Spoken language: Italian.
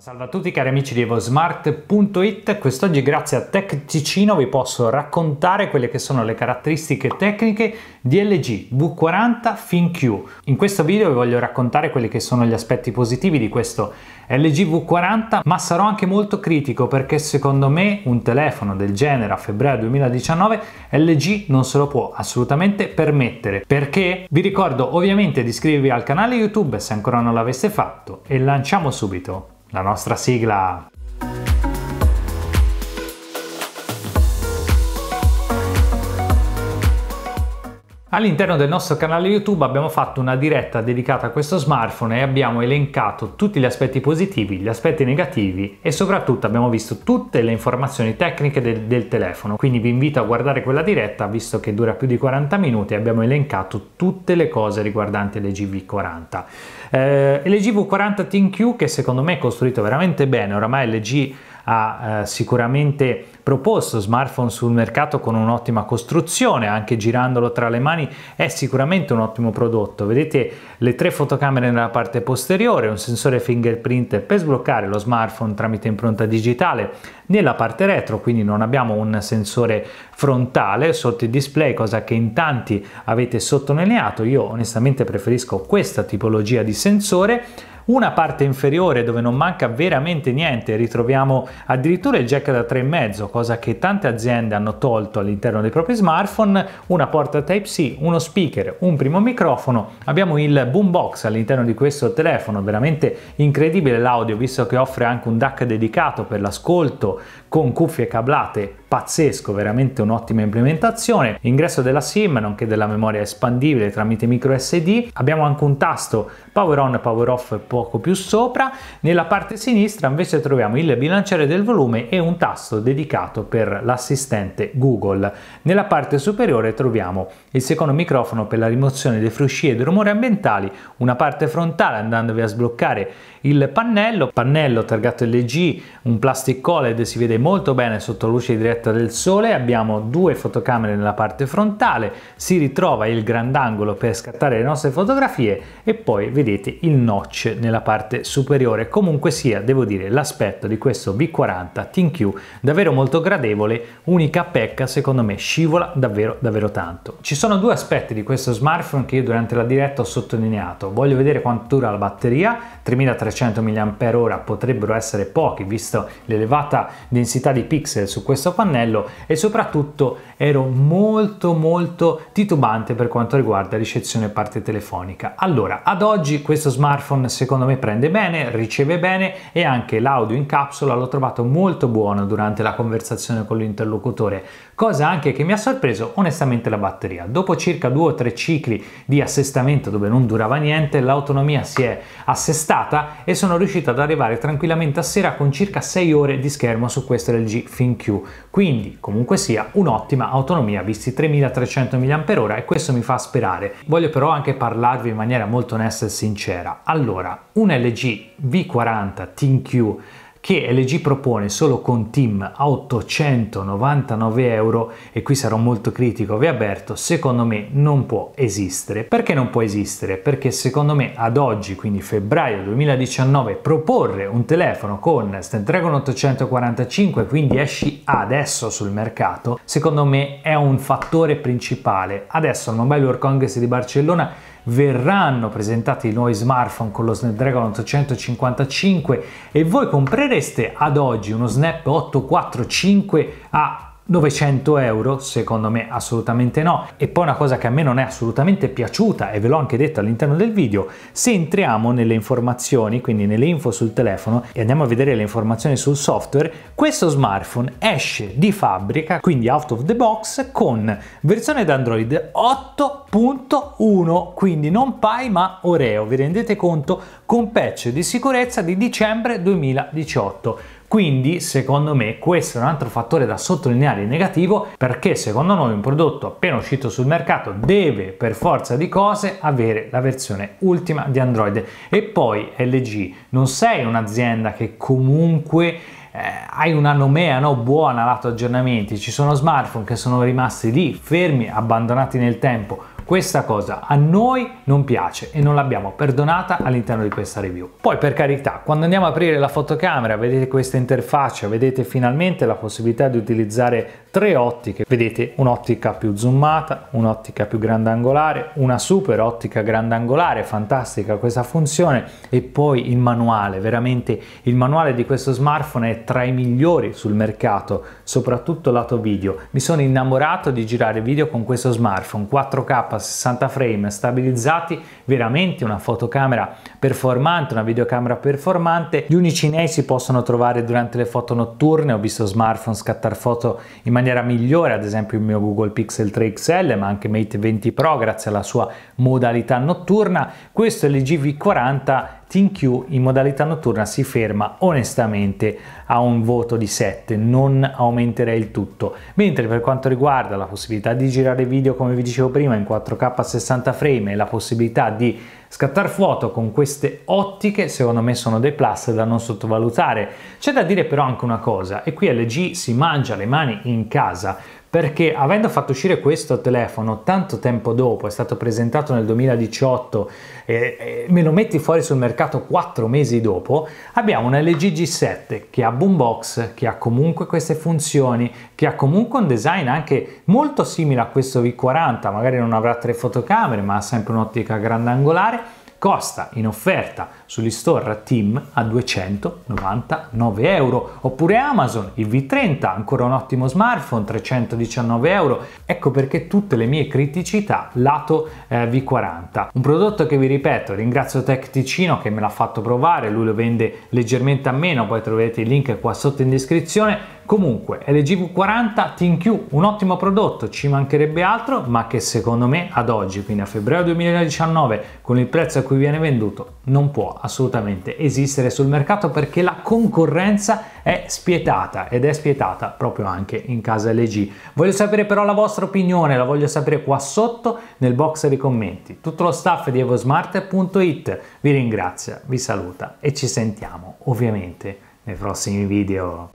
Salve a tutti cari amici di evosmart.it, quest'oggi grazie a Tech Ticino vi posso raccontare quelle che sono le caratteristiche tecniche di LG V40 FinQ. In questo video vi voglio raccontare quelli che sono gli aspetti positivi di questo LG V40, ma sarò anche molto critico perché secondo me un telefono del genere a febbraio 2019 LG non se lo può assolutamente permettere. Perché? Vi ricordo ovviamente di iscrivervi al canale YouTube se ancora non l'aveste fatto e lanciamo subito la nostra sigla All'interno del nostro canale YouTube abbiamo fatto una diretta dedicata a questo smartphone e abbiamo elencato tutti gli aspetti positivi, gli aspetti negativi e soprattutto abbiamo visto tutte le informazioni tecniche del, del telefono. Quindi vi invito a guardare quella diretta visto che dura più di 40 minuti e abbiamo elencato tutte le cose riguardanti le GV40. Eh, LGV40 ThinQ che secondo me è costruito veramente bene, oramai LG ha eh, sicuramente proposto smartphone sul mercato con un'ottima costruzione, anche girandolo tra le mani è sicuramente un ottimo prodotto. Vedete le tre fotocamere nella parte posteriore, un sensore fingerprint per sbloccare lo smartphone tramite impronta digitale nella parte retro, quindi non abbiamo un sensore frontale sotto il display, cosa che in tanti avete sottolineato. Io onestamente preferisco questa tipologia di sensore una parte inferiore dove non manca veramente niente, ritroviamo addirittura il jack da 3,5, cosa che tante aziende hanno tolto all'interno dei propri smartphone, una porta Type-C, uno speaker, un primo microfono, abbiamo il boombox all'interno di questo telefono, veramente incredibile l'audio visto che offre anche un DAC dedicato per l'ascolto con cuffie cablate pazzesco, veramente un'ottima implementazione. Ingresso della SIM, nonché della memoria espandibile tramite micro SD. Abbiamo anche un tasto power on, power off poco più sopra. Nella parte sinistra invece troviamo il bilanciere del volume e un tasto dedicato per l'assistente Google. Nella parte superiore troviamo il secondo microfono per la rimozione dei frusci e dei rumori ambientali, una parte frontale andandovi a sbloccare il pannello, pannello targato LG, un plastic OLED si vede molto bene sotto luce diretta diretta del sole, abbiamo due fotocamere nella parte frontale, si ritrova il grandangolo per scattare le nostre fotografie e poi vedete il notch nella parte superiore. Comunque sia, devo dire, l'aspetto di questo B40 ThinQ davvero molto gradevole, unica pecca secondo me scivola davvero davvero tanto. Ci sono due aspetti di questo smartphone che io durante la diretta ho sottolineato. Voglio vedere quanto dura la batteria, 3300 mAh potrebbero essere pochi visto l'elevata densità di pixel su questo pannello pannello e soprattutto ero molto molto titubante per quanto riguarda ricezione parte telefonica. Allora, ad oggi questo smartphone secondo me prende bene, riceve bene e anche l'audio in capsula l'ho trovato molto buono durante la conversazione con l'interlocutore, cosa anche che mi ha sorpreso onestamente la batteria. Dopo circa due o tre cicli di assestamento dove non durava niente, l'autonomia si è assestata e sono riuscito ad arrivare tranquillamente a sera con circa 6 ore di schermo su questo LG FinQ. Quindi comunque sia un'ottima autonomia visti 3300 mAh e questo mi fa sperare. Voglio però anche parlarvi in maniera molto onesta e sincera. Allora, un LG V40 ThinQ che LG propone solo con TIM a 899 euro e qui sarò molto critico vi aperto, secondo me non può esistere perché non può esistere perché secondo me ad oggi quindi febbraio 2019 proporre un telefono con Snapdragon 845 quindi esci adesso sul mercato secondo me è un fattore principale adesso il Mobile World Congress di Barcellona verranno presentati i nuovi smartphone con lo Snapdragon 855 e voi comprereste ad oggi uno Snap 845 a 900 euro? Secondo me assolutamente no. E poi una cosa che a me non è assolutamente piaciuta, e ve l'ho anche detto all'interno del video, se entriamo nelle informazioni, quindi nelle info sul telefono, e andiamo a vedere le informazioni sul software, questo smartphone esce di fabbrica, quindi out of the box, con versione da Android 8.1, quindi non Pi ma Oreo, vi rendete conto? Con patch di sicurezza di dicembre 2018. Quindi, secondo me, questo è un altro fattore da sottolineare in negativo perché secondo noi un prodotto appena uscito sul mercato deve per forza di cose avere la versione ultima di Android. E poi LG, non sei un'azienda che comunque eh, hai una nomea no, buona lato aggiornamenti, ci sono smartphone che sono rimasti lì fermi, abbandonati nel tempo questa cosa a noi non piace e non l'abbiamo perdonata all'interno di questa review. Poi per carità, quando andiamo a aprire la fotocamera, vedete questa interfaccia, vedete finalmente la possibilità di utilizzare tre ottiche. Vedete un'ottica più zoomata, un'ottica più grandangolare, una super ottica grandangolare, fantastica questa funzione e poi il manuale, veramente il manuale di questo smartphone è tra i migliori sul mercato, soprattutto lato video. Mi sono innamorato di girare video con questo smartphone, 4K 60 frame stabilizzati, veramente una fotocamera performante, una videocamera performante. Gli unici nei si possono trovare durante le foto notturne, ho visto smartphone scattare foto in maniera maniera migliore ad esempio il mio Google Pixel 3 XL ma anche Mate 20 Pro grazie alla sua modalità notturna. Questo LG V40 TinQ in modalità notturna si ferma onestamente a un voto di 7, non aumenterei il tutto. Mentre per quanto riguarda la possibilità di girare video come vi dicevo prima in 4K a 60 frame e la possibilità di scattare foto con queste ottiche secondo me sono dei plus da non sottovalutare. C'è da dire però anche una cosa e qui LG si mangia le mani in casa perché avendo fatto uscire questo telefono tanto tempo dopo, è stato presentato nel 2018 e, me lo metti fuori sul mercato quattro mesi dopo, abbiamo un LG G7 che ha boombox, che ha comunque queste funzioni, che ha comunque un design anche molto simile a questo V40, magari non avrà tre fotocamere ma ha sempre un'ottica grandangolare costa in offerta sugli store Team a 299 euro. Oppure Amazon, il V30, ancora un ottimo smartphone, 319 euro. Ecco perché tutte le mie criticità lato eh, V40. Un prodotto che vi ripeto, ringrazio Tech Ticino che me l'ha fatto provare, lui lo vende leggermente a meno, poi troverete il link qua sotto in descrizione Comunque, LG V40 ThinQ, un ottimo prodotto, ci mancherebbe altro, ma che secondo me ad oggi, quindi a febbraio 2019, con il prezzo a cui viene venduto, non può assolutamente esistere sul mercato perché la concorrenza è spietata ed è spietata proprio anche in casa LG. Voglio sapere però la vostra opinione, la voglio sapere qua sotto nel box dei commenti. Tutto lo staff di evosmart.it vi ringrazia, vi saluta e ci sentiamo ovviamente nei prossimi video.